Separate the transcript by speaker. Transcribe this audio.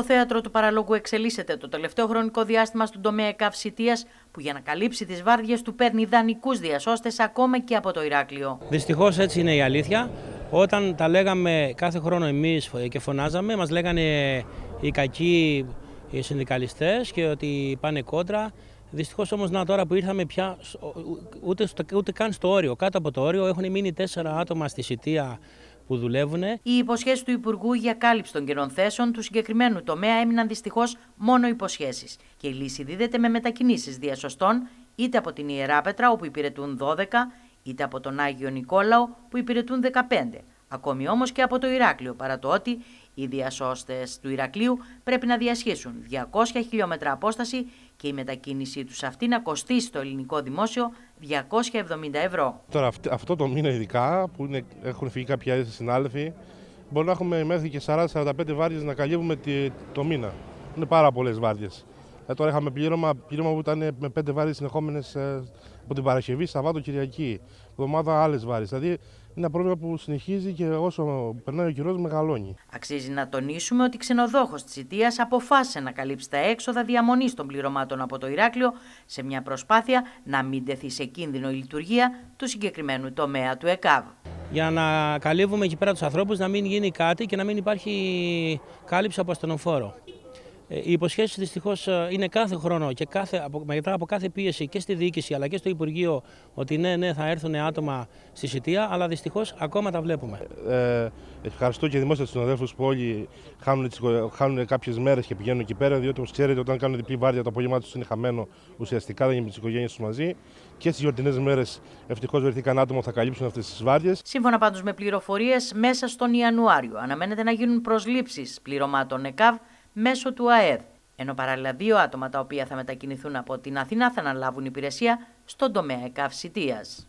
Speaker 1: Το θέατρο του παραλόγου εξελίσσεται το τελευταίο χρονικό διάστημα στον τομέα εκαυσιτία, που για να καλύψει τις βάρδιες του παίρνει δανεικού διασώστες ακόμα και από το Ηράκλειο.
Speaker 2: Δυστυχώς έτσι είναι η αλήθεια. Όταν τα λέγαμε κάθε χρόνο εμείς και φωνάζαμε, μας λέγανε οι κακοί οι συνδικαλιστές και ότι πάνε κόντρα. Δυστυχώς όμως, να τώρα που ήρθαμε πια ούτε, ούτε καν στο όριο. Κάτω από το όριο έχουν μείνει
Speaker 1: τέσσερα άτομα στη Σιτία που Οι υποσχέσεις του Υπουργού για κάλυψη των καιρών θέσεων του συγκεκριμένου τομέα έμειναν δυστυχώς μόνο υποσχέσεις. Και η λύση δίδεται με μετακινήσεις διασωστών είτε από την Ιερά Πέτρα όπου υπηρετούν 12, είτε από τον Άγιο Νικόλαο, που υπηρετούν 15. Ακόμη όμως και από το Ηράκλειο, παρά το ότι οι διασώστες του Ηρακλείου πρέπει να διασχίσουν 200 χιλιόμετρα απόσταση και η μετακίνησή τους αυτή να κοστίσει το ελληνικό δημόσιο 270 ευρώ.
Speaker 3: Τώρα, αυτό το μήνα, ειδικά που είναι, έχουν φύγει κάποιοι άλλοι συνάδελφοι, μπορεί να έχουμε μέχρι και 40-45 βάρδιες να καλύβουμε το μήνα. Είναι πάρα πολλές βάρδιες. Ε, τώρα είχαμε πλήρωμα, πλήρωμα που ήταν ε, με πέντε βάρη συνεχόμενες ε, από την Παρασκευή, Σαββάτο, Κυριακή. Εβδομάδα άλλες βάρη. Δηλαδή είναι ένα πρόβλημα που συνεχίζει και όσο περνάει ο καιρός μεγαλώνει.
Speaker 1: Αξίζει να τονίσουμε ότι ξενοδόχος της Ιτίας αποφάσισε να καλύψει τα έξοδα διαμονής των πληρωμάτων από το Ηράκλειο σε μια προσπάθεια να μην τεθεί σε κίνδυνο η λειτουργία του συγκεκριμένου τομέα του ΕΚΑΒ
Speaker 2: για να καλύβουμε εκεί πέρα τους ανθρώπους να μην γίνει κάτι και να μην υπάρχει κάλυψη από ασθενοφόρο. Ε, οι υποσχέσεις δυστυχώς ε, είναι κάθε χρόνο και κάθε, μετά από κάθε πίεση και στη διοίκηση αλλά και στο Υπουργείο ότι ναι, ναι, θα έρθουν άτομα στη Σιτία, αλλά δυστυχώς ακόμα τα βλέπουμε.
Speaker 3: Ε, ε ευχαριστώ και δημόσια τους συναδέλφους που όλοι χάνουν, χάνουν κάποιες μέρες και πηγαίνουν εκεί πέρα, διότι όπως ξέρετε, όταν κάνουν διπλή βάρδια το απόγευμά τους είναι χαμένο ουσιαστικά, δεν είναι με τις οικογένειες τους μαζί. Και στις γιορτινές μέρες ευτυχώς βρεθήκαν άτομα που θα καλύψουν αυτές τις βάρδιες.
Speaker 1: Σύμφωνα πάντως με πληροφορίες, μέσα στον Ιανουάριο αναμένεται να γίνουν προσλήψεις πληρωμάτων ΕΚΑΒ μέσω του ΑΕΔ, ενώ παράλληλα δύο άτομα τα οποία θα μετακινηθούν από την Αθηνά θα αναλάβουν υπηρεσία στον τομέα εκαυσιτίας.